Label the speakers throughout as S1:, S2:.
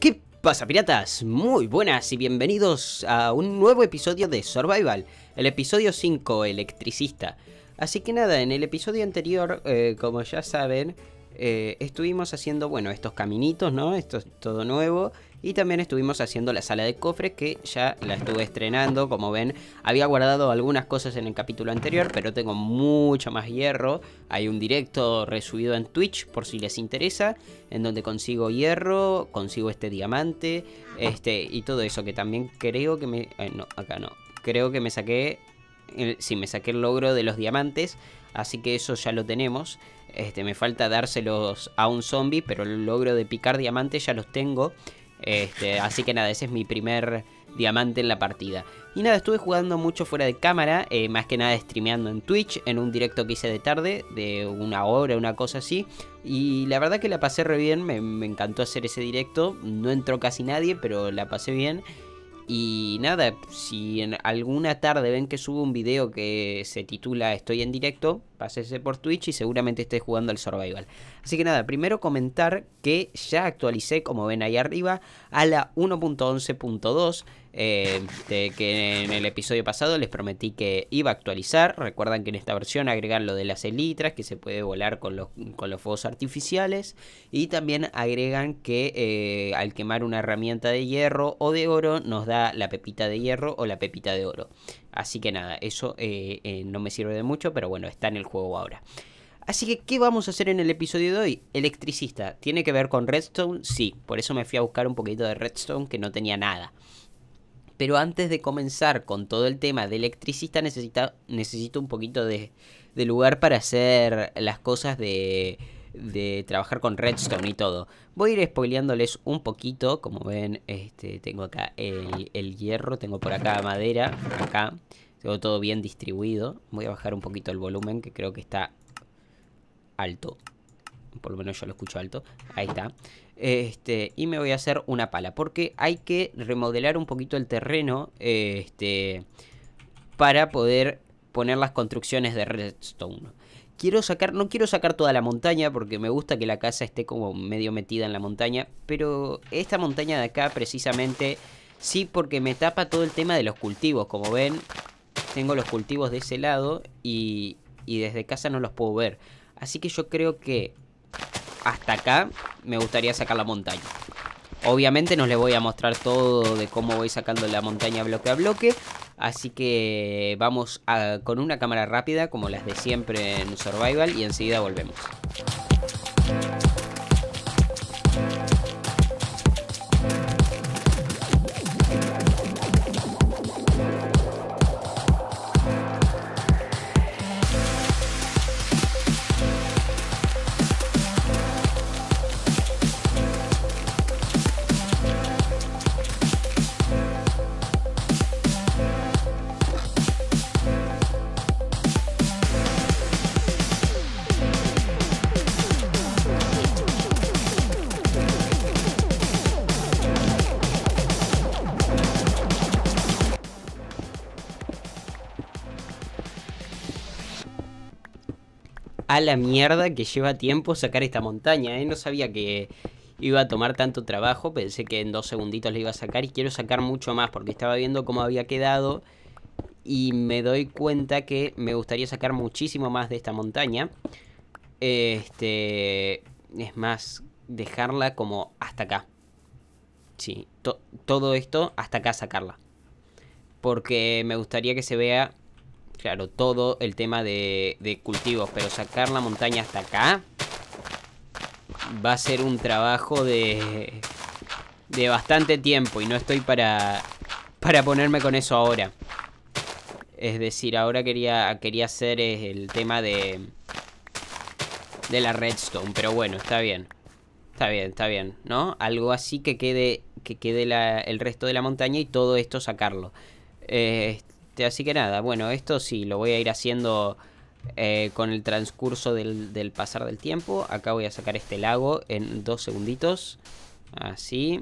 S1: ¿Qué pasa piratas? Muy buenas y bienvenidos a un nuevo episodio de Survival, el episodio 5, Electricista. Así que nada, en el episodio anterior, eh, como ya saben, eh, estuvimos haciendo, bueno, estos caminitos, ¿no? Esto es todo nuevo. Y también estuvimos haciendo la sala de cofres... que ya la estuve estrenando, como ven. Había guardado algunas cosas en el capítulo anterior, pero tengo mucho más hierro. Hay un directo resubido en Twitch, por si les interesa, en donde consigo hierro, consigo este diamante, este y todo eso, que también creo que me... Eh, no, acá no. Creo que me saqué... sí, me saqué el logro de los diamantes, así que eso ya lo tenemos. Este, me falta dárselos a un zombie, pero el logro de picar diamantes ya los tengo. Este, así que nada, ese es mi primer diamante en la partida. Y nada, estuve jugando mucho fuera de cámara, eh, más que nada streameando en Twitch, en un directo que hice de tarde, de una hora, una cosa así. Y la verdad que la pasé re bien, me encantó hacer ese directo, no entró casi nadie, pero la pasé bien. Y nada, si en alguna tarde ven que subo un video que se titula Estoy en directo, pásese por Twitch y seguramente esté jugando al Survival. Así que nada, primero comentar que ya actualicé, como ven ahí arriba, a la 1.11.2. Este, que en el episodio pasado les prometí que iba a actualizar. Recuerdan que en esta versión agregan lo de las elitras, que se puede volar con los, fuegos artificiales. Y también agregan que eh, al quemar una herramienta de hierro o de oro nos da la pepita de hierro o la pepita de oro. Así que nada, eso eh, eh, no me sirve de mucho, pero bueno, está en el juego ahora. Así que, ¿qué vamos a hacer en el episodio de hoy? Electricista. ¿Tiene que ver con Redstone? Sí, por eso me fui a buscar un poquito de Redstone que no tenía nada. Pero antes de comenzar con todo el tema de electricista, necesito un poquito de, lugar para hacer las cosas de, de trabajar con redstone y todo. Voy a ir spoileándoles un poquito. Como ven, este, tengo acá el, hierro, tengo por acá madera, acá. Tengo todo bien distribuido. Voy a bajar un poquito el volumen que creo que está alto. Por lo menos yo lo escucho alto. Ahí está. Este, y me voy a hacer una pala, porque hay que remodelar un poquito el terreno este, para poder poner las construcciones de redstone. Quiero sacar, no quiero sacar toda la montaña porque me gusta que la casa esté como medio metida en la montaña, pero esta montaña de acá precisamente sí porque me tapa todo el tema de los cultivos, como ven tengo los cultivos de ese lado y, y desde casa no los puedo ver. Así que yo creo que hasta acá me gustaría sacar la montaña. Obviamente no les voy a mostrar todo de cómo voy sacando la montaña bloque a bloque. Así que vamos con una cámara rápida como las de siempre en Survival y enseguida volvemos. la mierda que lleva tiempo sacar esta montaña, ¿eh? No sabía que iba a tomar tanto trabajo, pensé que en dos segunditos le iba a sacar y quiero sacar mucho más porque estaba viendo cómo había quedado y me doy cuenta que me gustaría sacar muchísimo más de esta montaña. Este, es más, dejarla como hasta acá. Sí, todo esto hasta acá sacarla. Porque me gustaría que se vea claro, todo el tema de, cultivos. Pero sacar la montaña hasta acá va a ser un trabajo de, de bastante tiempo. Y no estoy para, para ponerme con eso ahora. Es decir, ahora quería, quería hacer eh, el tema de, de la redstone. Pero bueno, está bien. Está bien, está bien, ¿no? Algo así que quede, que quede el resto de la montaña y todo esto sacarlo. Eh, este, así que nada, bueno, esto sí lo voy a ir haciendo eh, con el transcurso del, pasar del tiempo. Acá voy a sacar este lago en dos segunditos. Así.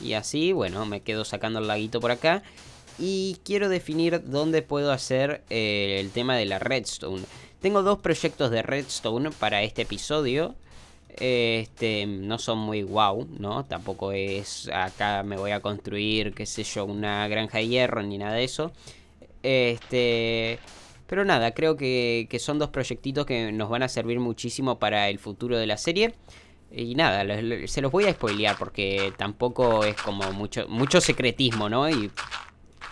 S1: Y así, bueno, me quedo sacando el laguito por acá. Y quiero definir dónde puedo hacer eh, el tema de la redstone. Tengo dos proyectos de redstone para este episodio. Este, no son muy guau, ¿no? Tampoco es acá me voy a construir, qué sé yo, una granja de hierro ni nada de eso. Este, pero nada, creo que, son dos proyectitos que nos van a servir muchísimo para el futuro de la serie. Y nada, se los voy a spoilear porque tampoco es como mucho, mucho secretismo, ¿no? Y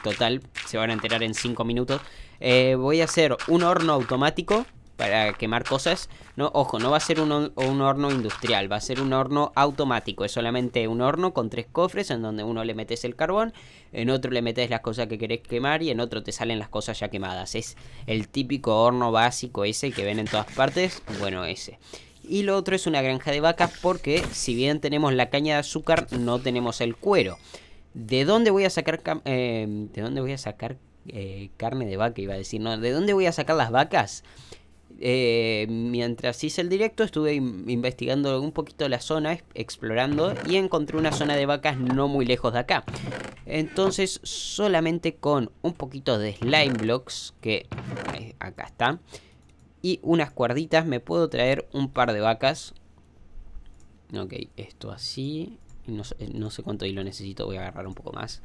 S1: total, se van a enterar en 5 minutos. Eh, voy a hacer un horno automático para quemar cosas. No, ojo, no va a ser un, horno industrial, va a ser un horno automático. Es solamente un horno con tres cofres en donde uno le metes el carbón, en otro le metes las cosas que querés quemar y en otro te salen las cosas ya quemadas. Es el típico horno básico ese que ven en todas partes. Bueno, ese. Y lo otro es una granja de vacas porque si bien tenemos la caña de azúcar, no tenemos el cuero. ¿De dónde voy a sacar... Eh, ¿De dónde voy a sacar eh, carne de vaca? Iba a decir, no. ¿De dónde voy a sacar las vacas? Eh, mientras hice el directo estuve investigando un poquito la zona, explorando y encontré una zona de vacas no muy lejos de acá. Entonces solamente con un poquito de slime blocks, que acá está, y unas cuerditas me puedo traer un par de vacas. Ok, esto así, no, sé cuánto hilo necesito, voy a agarrar un poco más.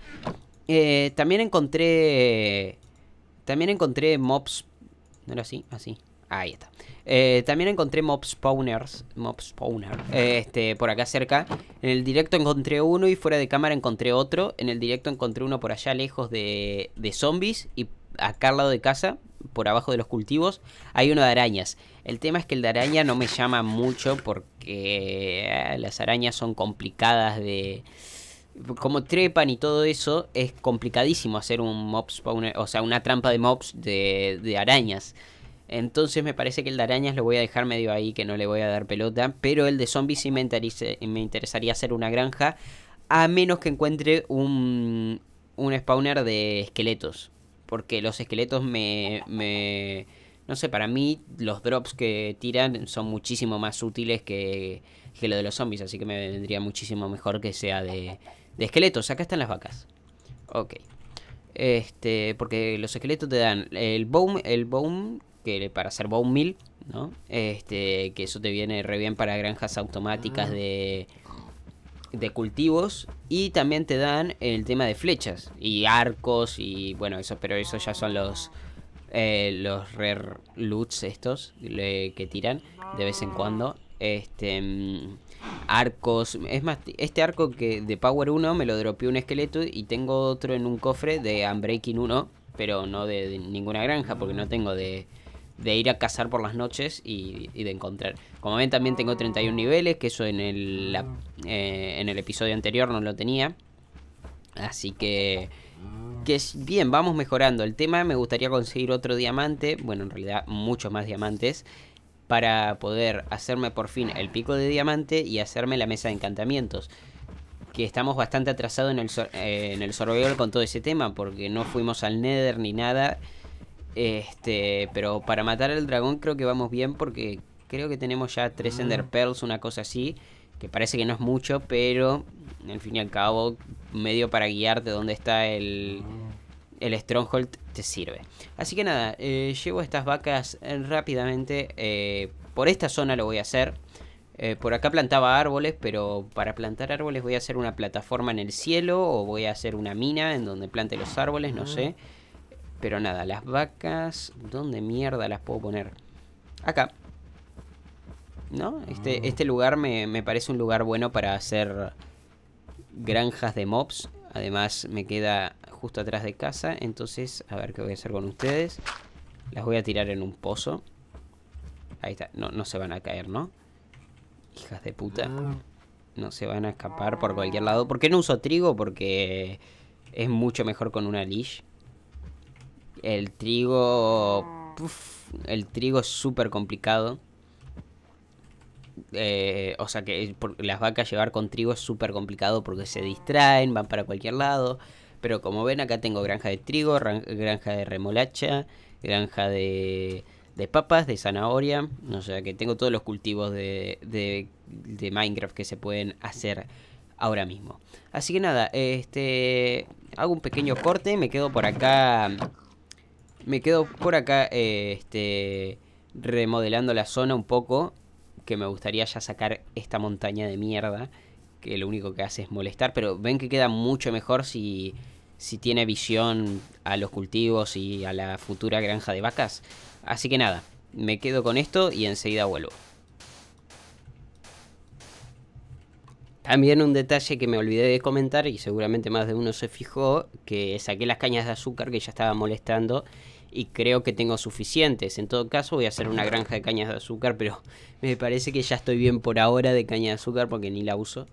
S1: Eh, también encontré... También encontré mobs... ¿No era así? Así. Ahí está. Eh, también encontré mob spawners. Mob spawner. este, por acá cerca. En el directo encontré uno y fuera de cámara encontré otro. En el directo encontré uno por allá lejos de, de zombies. Y acá al lado de casa, por abajo de los cultivos, hay uno de arañas. El tema es que el de araña no me llama mucho porque eh, las arañas son complicadas de como trepan y todo eso, es complicadísimo hacer un mob spawner, o sea, una trampa de mobs de, de arañas. Entonces me parece que el de arañas lo voy a dejar medio ahí, que no le voy a dar pelota. Pero el de zombies sí me, interesaría hacer una granja. A menos que encuentre un, un spawner de esqueletos. Porque los esqueletos me, me... No sé, para mí los drops que tiran son muchísimo más útiles que, que lo de los zombies. Así que me vendría muchísimo mejor que sea de, de esqueletos. Acá están las vacas. Ok. Este, porque los esqueletos te dan el boom, el boom que para hacer bone meal, ¿no? Este, que eso te viene re bien para granjas automáticas ah. de, de cultivos. Y también te dan el tema de flechas y arcos y bueno, eso, pero eso ya son los... Eh, los rare loots estos que tiran de vez en cuando este mm, arcos. Es más, este arco que de Power 1 me lo dropeó un esqueleto y tengo otro en un cofre de Unbreaking 1, pero no de ninguna granja porque no tengo de de ir a cazar por las noches y, de encontrar. Como ven también tengo 31 niveles, que eso en el, eh, en el episodio anterior no lo tenía. Así que... Que bien, vamos mejorando el tema. Me gustaría conseguir otro diamante. Bueno, en realidad muchos más diamantes. Para poder hacerme por fin el pico de diamante y hacerme la mesa de encantamientos que estamos bastante atrasados en el, eh, en el con todo ese tema, porque no fuimos al Nether ni nada. Este, pero para matar al dragón creo que vamos bien porque creo que tenemos ya tres mm. Ender Pearls, una cosa así, que parece que no es mucho, pero al fin y al cabo, medio para guiarte dónde está el, mm. el Stronghold te sirve. Así que nada, eh, llevo estas vacas rápidamente. Eh, por esta zona lo voy a hacer. Eh, por acá plantaba árboles, pero para plantar árboles voy a hacer una plataforma en el cielo o voy a hacer una mina en donde plante los árboles, no mm. sé. Pero nada, las vacas, ¿dónde mierda las puedo poner? Acá. ¿No? Este, ah. este lugar me, parece un lugar bueno para hacer granjas de mobs. Además me queda justo atrás de casa. Entonces, a ver qué voy a hacer con ustedes. Las voy a tirar en un pozo. Ahí está. No, no se van a caer, ¿no? Hijas de puta. No se van a escapar por cualquier lado. ¿Por qué no uso trigo? Porque es mucho mejor con una leash. El trigo. el trigo es súper complicado. Eh, o sea que las vacas llevar con trigo es súper complicado porque se distraen, van para cualquier lado. Pero como ven, acá tengo granja de trigo, granja de remolacha, granja de, papas, de zanahoria. O sea que tengo todos los cultivos de, de Minecraft que se pueden hacer ahora mismo. Así que nada, este hago un pequeño corte, me quedo por acá me quedo por acá eh, este, remodelando la zona un poco, que me gustaría ya sacar esta montaña de mierda, que lo único que hace es molestar, pero ven que queda mucho mejor si, si tiene visión a los cultivos y a la futura granja de vacas. Así que nada, me quedo con esto y enseguida vuelvo. También un detalle que me olvidé de comentar y seguramente más de uno se fijó, que saqué las cañas de azúcar que ya estaba molestando y creo que tengo suficientes. En todo caso voy a hacer una granja de cañas de azúcar, pero me parece que ya estoy bien por ahora de caña de azúcar porque ni la uso.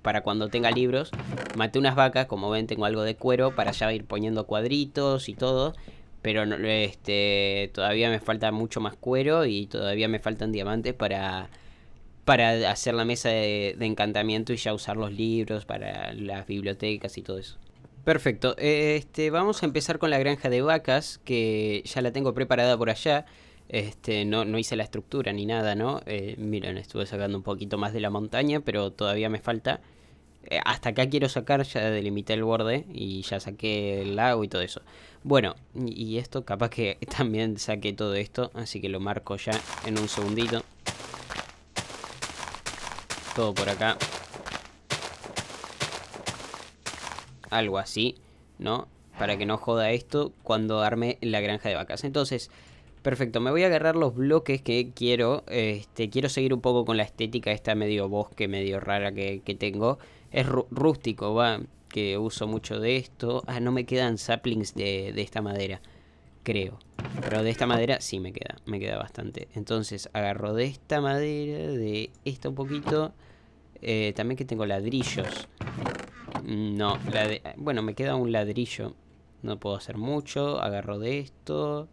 S1: Para cuando tenga libros, maté unas vacas, como ven tengo algo de cuero para ya ir poniendo cuadritos y todo. Pero este, todavía me falta mucho más cuero y todavía me faltan diamantes para, para hacer la mesa de, de encantamiento y ya usar los libros para las bibliotecas y todo eso. Perfecto. Eh, este, vamos a empezar con la granja de vacas, que ya la tengo preparada por allá. Este, no, no hice la estructura ni nada, ¿no? Eh, miren, estuve sacando un poquito más de la montaña, pero todavía me falta. Eh, hasta acá quiero sacar, ya delimité el borde y ya saqué el lago y todo eso. Bueno, y esto capaz que también saqué todo esto, así que lo marco ya en un segundito. Todo por acá. algo así, ¿no? Para que no joda esto cuando arme la granja de vacas. Entonces, perfecto, me voy a agarrar los bloques que quiero. Este, quiero seguir un poco con la estética esta medio bosque, medio rara que, tengo. Es rústico, va, que uso mucho de esto. Ah, no me quedan saplings de, de esta madera, creo. Pero de esta madera sí me queda, me queda bastante. Entonces agarro de esta madera, de esta un poquito. Eh, también que tengo ladrillos. No, bueno, me queda un ladrillo. No puedo hacer mucho. Agarro de esto.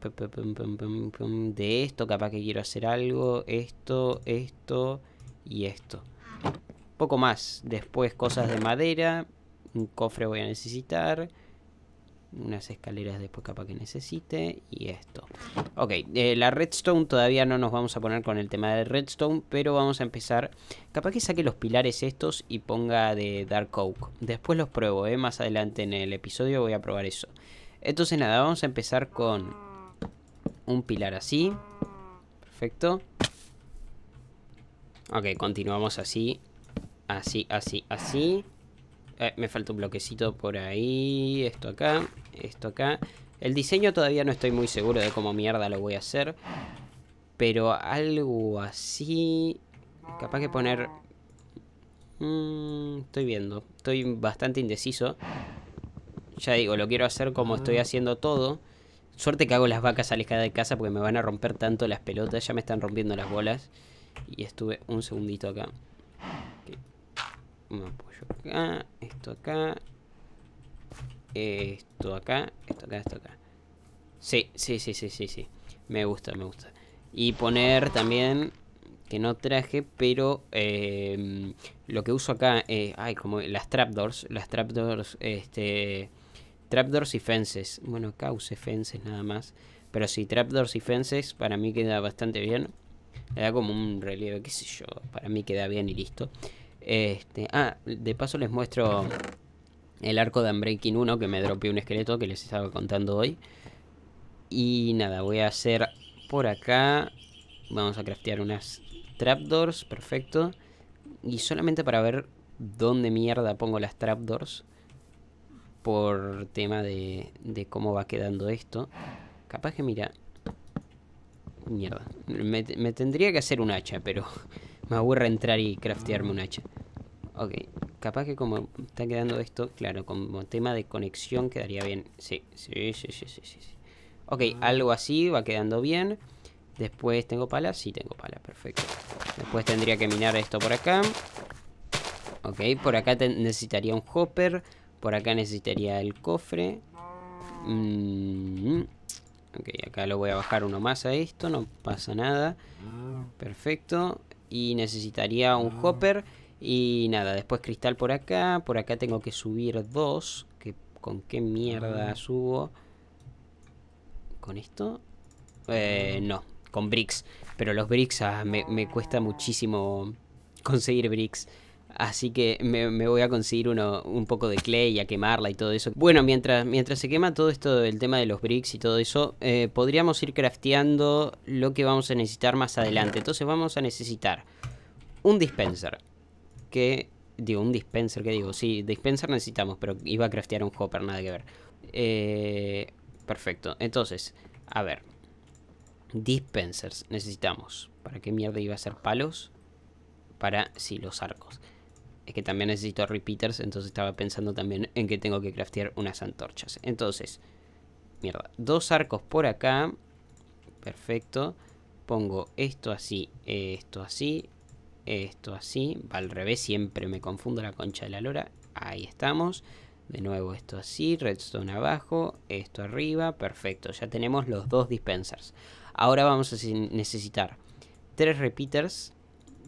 S1: De esto, capaz que quiero hacer algo. Esto, esto y esto. Poco más. Después cosas de madera. Un cofre voy a necesitar unas escaleras después capaz que necesite y esto. Ok, eh, la redstone todavía no nos vamos a poner con el tema de redstone, pero vamos a empezar. Capaz que saque los pilares estos y ponga de dark oak. Después los pruebo, ¿eh? más adelante en el episodio voy a probar eso. Entonces nada, vamos a empezar con un pilar así. Perfecto. Ok, continuamos así. Así, así, así. Ah, me falta un bloquecito por ahí. Esto acá. Esto acá. El diseño todavía no estoy muy seguro de cómo mierda lo voy a hacer. Pero algo así... Capaz que poner... Mm, estoy viendo. Estoy bastante indeciso. Ya digo, lo quiero hacer como ah. estoy haciendo todo. Suerte que hago las vacas alejadas de casa porque me van a romper tanto las pelotas. Ya me están rompiendo las bolas. Y estuve un segundito acá me apoyo acá, esto acá, esto acá, esto acá, esto acá. Sí, sí, sí, sí, sí, sí. Me gusta, me gusta. Y poner también, que no traje, pero em, lo que uso acá, eh, ay, como las trapdoors, las trapdoors, este, trapdoors y fences. Bueno, acá use fences nada más. Pero sí, trapdoors y fences para mí queda bastante bien. Le da como un relieve, qué sé yo, para mí queda bien y listo. Este, ah, de paso les muestro el arco de Unbreaking 1 que me dropeé un esqueleto que les estaba contando hoy. Y nada, voy a hacer por acá. Vamos a craftear unas trapdoors, perfecto. Y solamente para ver dónde mierda pongo las trapdoors. Por tema de, de cómo va quedando esto. Capaz que mira... Mierda. Me, me tendría que hacer un hacha, pero me aburre entrar y craftearme un hacha. Ok, capaz que como está quedando esto, claro, como tema de conexión quedaría bien. Sí, sí, sí, sí, sí, sí. Ok, ah. algo así va quedando bien. Después, ¿tengo palas, Sí, tengo palas, perfecto. Después tendría que minar esto por acá. Ok, por acá necesitaría un hopper. Por acá necesitaría el cofre. Mm, ok, acá lo voy a bajar uno más a esto, no pasa nada. Ah. Perfecto. Y necesitaría un ah. hopper. Y nada, después cristal por acá. Por acá tengo que subir dos. Que, ¿Con qué mierda ah. subo? ¿Con esto? Eh, mm. no, con bricks. Pero los bricks ah, me, cuesta muchísimo conseguir bricks. Así que me, voy a conseguir un poco de clay y a quemarla y todo eso. Bueno, mientras, mientras se quema todo esto del tema de los bricks y todo eso, eh, podríamos ir crafteando lo que vamos a necesitar más adelante. Entonces vamos a necesitar un dispenser que. Digo, un dispenser, que digo? Sí, dispenser necesitamos, pero iba a craftear un hopper, nada que ver. Eh, perfecto. Entonces, a ver. Dispensers necesitamos. ¿Para qué mierda iba a ser palos? Para, si los arcos. Es que también necesito repeaters, entonces estaba pensando también en que tengo que craftear unas antorchas. Entonces, mierda. Dos arcos por acá. Perfecto. Pongo esto así, esto así, esto así, va al revés, siempre me confundo la concha de la lora. Ahí estamos. De nuevo esto así, redstone abajo, esto arriba, perfecto. Ya tenemos los dos dispensers. Ahora vamos a necesitar tres repeaters.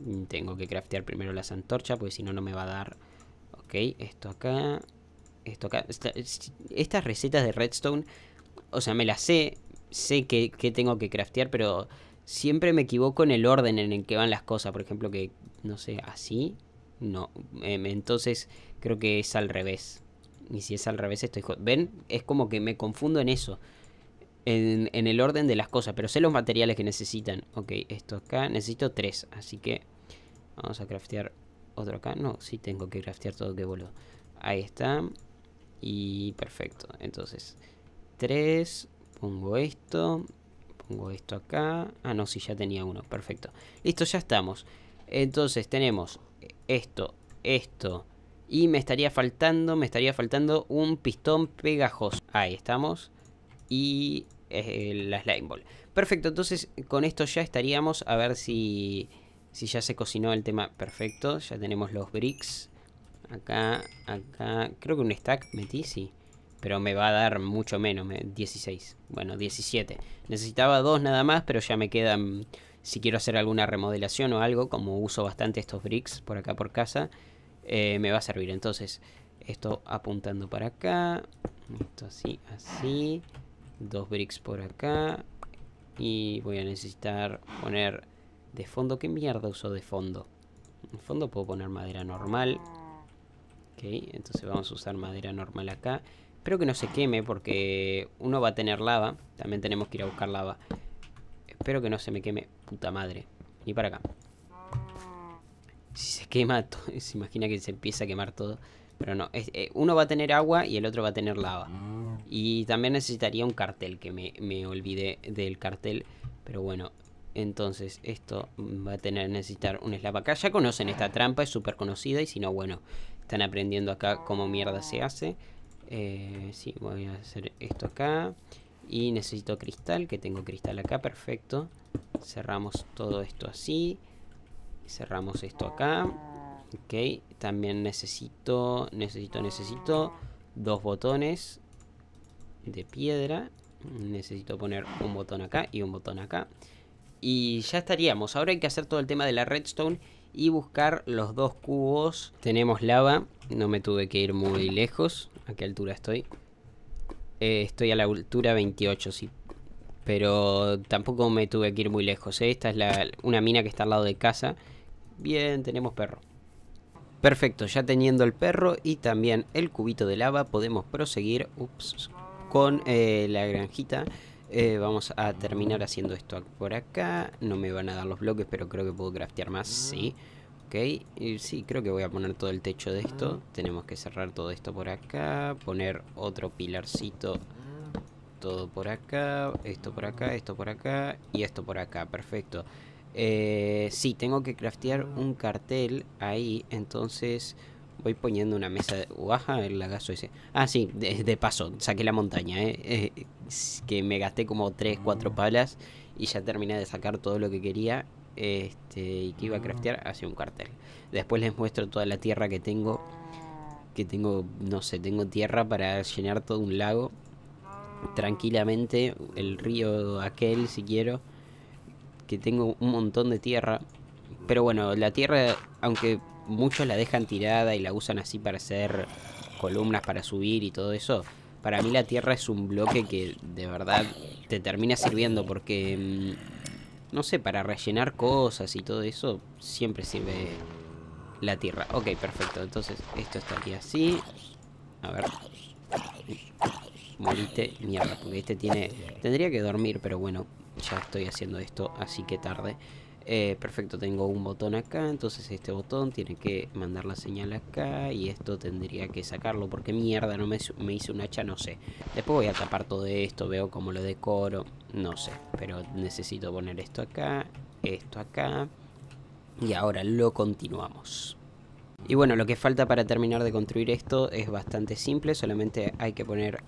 S1: Mm, tengo que craftear primero las antorchas porque si no, no me va a dar... Ok, esto acá, esto acá. estas recetas de redstone, o sea, me las sé, sé que, que tengo que craftear, pero siempre me equivoco en el orden en el que van las cosas. Por ejemplo, que, no sé, así. No. Em, entonces creo que es al revés. Y si es al revés, estoy... ¿Ven? Es como que me confundo en eso. En, el orden de las cosas. Pero sé los materiales que necesitan. Ok, esto acá. Necesito tres. Así que vamos a craftear otro acá. No, sí tengo que craftear todo, que boludo. Ahí está. Y perfecto. Entonces, tres. Pongo esto pongo esto acá. Ah, no, si ya tenía uno. Perfecto. Listo, ya estamos. Entonces tenemos esto, esto. Y me estaría faltando, me estaría faltando un pistón pegajoso. Ahí estamos. Y la slime ball. Perfecto, entonces con esto ya estaríamos. A ver si, si ya se cocinó el tema. Perfecto, ya tenemos los bricks. Acá, acá. Creo que un stack metí, sí. Pero me va a dar mucho menos, 16. Bueno, 17. Necesitaba dos nada más, pero ya me quedan... Mm, si quiero hacer alguna remodelación o algo, como uso bastante estos bricks por acá por casa, eh, me va a servir. Entonces, esto apuntando para acá. Esto así, así. Dos bricks por acá. Y voy a necesitar poner de fondo. ¿Qué mierda uso de fondo? En fondo puedo poner madera normal. Ok, entonces vamos a usar madera normal acá. Espero que no se queme porque uno va a tener lava. También tenemos que ir a buscar lava. Espero que no se me queme. Puta madre. Ni para acá. Si se quema, se imagina que se empieza a quemar todo. Pero no, eh, uno va a tener agua y el otro va a tener lava. Y también necesitaría un cartel, que me, me olvidé del cartel. Pero bueno, entonces esto va a tener necesitar un slab acá. Ya conocen esta trampa, es súper conocida y si no, bueno, están aprendiendo acá cómo mierda se hace. Eh, sí, voy a hacer esto acá. Y necesito cristal, que tengo cristal acá, perfecto. Cerramos todo esto así. Cerramos esto acá. Ok, también necesito, necesito, necesito dos botones de piedra. Necesito poner un botón acá y un botón acá. Y ya estaríamos. Ahora hay que hacer todo el tema de la redstone y buscar los dos cubos. Tenemos lava, no me tuve que ir muy lejos a qué altura estoy. Eh, estoy a la altura 28, sí. Pero tampoco me tuve que ir muy lejos. ¿eh? Esta es una mina que está al lado de casa. Bien, tenemos perro. Perfecto, ya teniendo el perro y también el cubito de lava, podemos proseguir ups, con eh, la granjita. vamos a terminar haciendo esto por acá. No me van a dar los bloques, pero creo que puedo craftear más. Sí. Ok, y sí, creo que voy a poner todo el techo de esto. Tenemos que cerrar todo esto por acá. Poner otro pilarcito. Todo por acá, esto por acá, esto por acá y esto por acá. Perfecto. Eh, sí, tengo que craftear un cartel ahí. Entonces voy poniendo una mesa de... Uaja, el lagazo ese. Ah, sí, de, paso, saqué la montaña, eh, eh, Que me gasté como 3, 4 mm. palas y ya terminé de sacar todo lo que quería este, y que iba a craftear hacia un cartel. Después les muestro toda la tierra que tengo. Que tengo, no sé, tengo tierra para llenar todo un lago. Tranquilamente, el río aquel, si quiero. Que tengo un montón de tierra. Pero bueno, la tierra, aunque muchos la dejan tirada y la usan así para hacer columnas, para subir y todo eso. Para mí la tierra es un bloque que de verdad te termina sirviendo porque mm, no sé, para rellenar cosas y todo eso siempre sirve la tierra. Ok, perfecto. Entonces esto estaría así. A ver. Morite, mierda, porque este tiene... Tendría que dormir, pero bueno, ya estoy haciendo esto, así que tarde. Eh, perfecto, tengo un botón acá, entonces este botón tiene que mandar la señal acá y esto tendría que sacarlo porque mierda, no me, hice un hacha, no sé. Después voy a tapar todo esto, veo cómo lo decoro, no sé, pero necesito poner esto acá, esto acá y ahora lo continuamos. Y bueno, lo que falta para terminar de construir esto es bastante simple, solamente hay que poner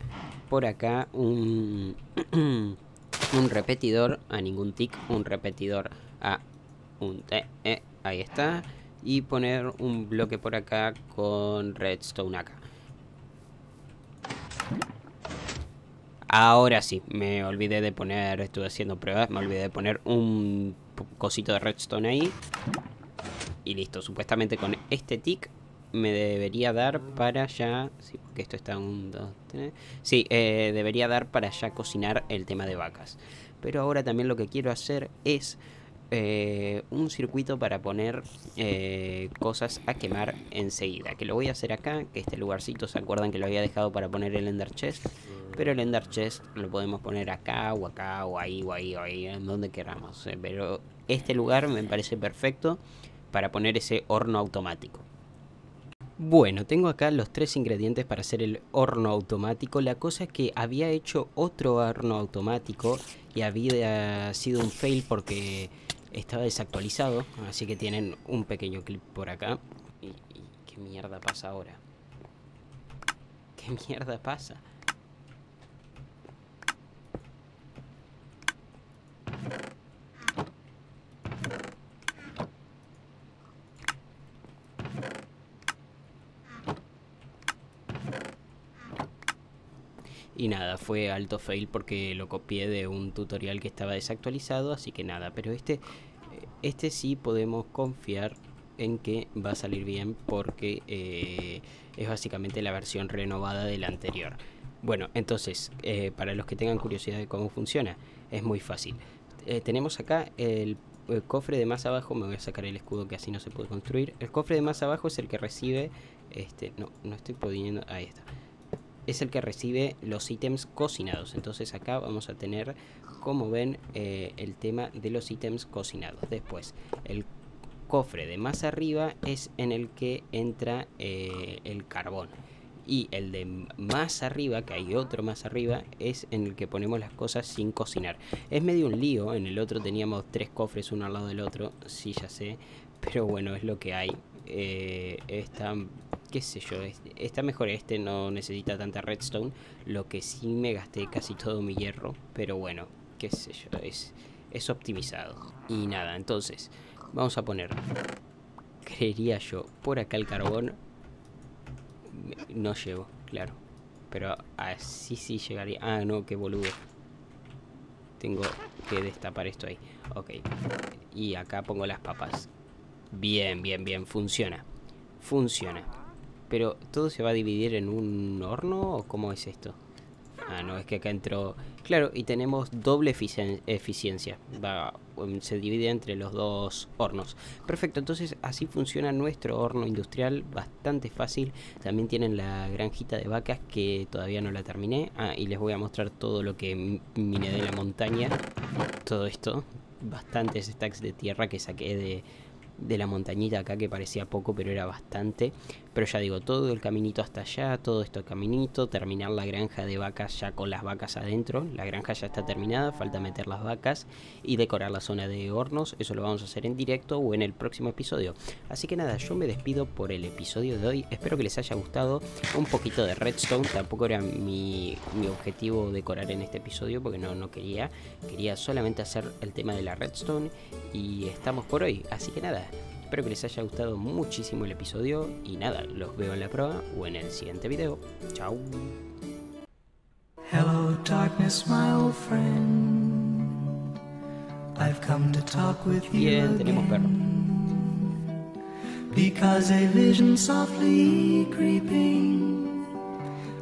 S1: por acá un, un repetidor a ningún tick, un repetidor a un... E, ahí está. Y poner un bloque por acá con redstone acá. Ahora sí, me olvidé de poner, estuve haciendo pruebas, me olvidé de poner un cosito de redstone ahí. Y listo, supuestamente con este tick me debería dar para ya... Sí, porque esto está un, Sí, eh, debería dar para ya cocinar el tema de vacas. Pero ahora también lo que quiero hacer es eh, un circuito para poner eh, cosas a quemar enseguida. Que lo voy a hacer acá, que este lugarcito, ¿se acuerdan que lo había dejado para poner el Ender Chest? Mm. Pero el Ender Chest lo podemos poner acá, o acá, o ahí, o ahí, o ahí, en donde queramos. Eh, pero este lugar me parece perfecto para poner ese horno automático. Bueno, tengo acá los tres ingredientes para hacer el horno automático. La cosa es que había hecho otro horno automático y había sido un fail porque estaba desactualizado, así que tienen un pequeño clip por acá. ¿Y, qué mierda pasa ahora? ¿Qué mierda pasa? Y nada, fue alto fail porque lo copié de un tutorial que estaba desactualizado, así que nada, pero este, este sí podemos confiar en que va a salir bien porque eh, es básicamente la versión renovada de la anterior. Bueno, entonces, eh, para los que tengan curiosidad de cómo funciona, es muy fácil. Eh, tenemos acá el, cofre de más abajo, me voy a sacar el escudo que así no se puede construir. El cofre de más abajo es el que recibe, este, no, no estoy pudiendo, ahí está es el que recibe los ítems cocinados. Entonces acá vamos a tener, como ven, eh, el tema de los ítems cocinados. Después, el cofre de más arriba es en el que entra eh, el carbón. Y el de más arriba, que hay otro más arriba, es en el que ponemos las cosas sin cocinar. Es medio un lío, en el otro teníamos tres cofres uno al lado del otro, sí ya sé, pero bueno, es lo que hay. Eh, qué sé yo, está mejor este, no necesita tanta redstone. Lo que sí me gasté casi todo mi hierro, pero bueno, qué sé yo, es, es optimizado. Y nada, entonces, vamos a poner, creería yo, por acá el carbón. No llevo, claro. Pero así sí llegaría. Ah, no, qué boludo. Tengo que destapar esto ahí. Ok. Y acá pongo las papas. Bien, bien, bien. Funciona. Funciona. Pero, ¿todo se va a dividir en un horno o cómo es esto? Ah, no, es que acá entró... Claro, y tenemos doble eficiencia. Um, se divide entre los dos hornos. Perfecto, entonces así funciona nuestro horno industrial. Bastante fácil. También tienen la granjita de vacas que todavía no la terminé. Ah, y les voy a mostrar todo lo que miné de la montaña. Todo esto. Bastantes stacks de tierra que saqué de, de la montañita acá que parecía poco pero era bastante pero ya digo, todo el caminito hasta allá, todo esto caminito, terminar la granja de vacas ya con las vacas adentro. La granja ya está terminada, falta meter las vacas y decorar la zona de hornos. Eso lo vamos a hacer en directo o en el próximo episodio. Así que nada, yo me despido por el episodio de hoy. Espero que les haya gustado un poquito de redstone. Tampoco era mi, objetivo decorar en este episodio porque no, no quería. Quería solamente hacer el tema de la redstone y estamos por hoy. Así que nada, Espero que les haya gustado muchísimo el episodio y nada, los veo en la prueba o en el siguiente video. Chao. Hello darkness my old friend. I've come to talk with you Bien, tenemos perro. Because a vision softly creeping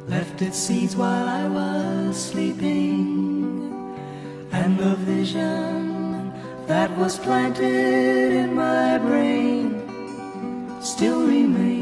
S1: left its seeds while I was sleeping and the vision that was planted in my brain still remains.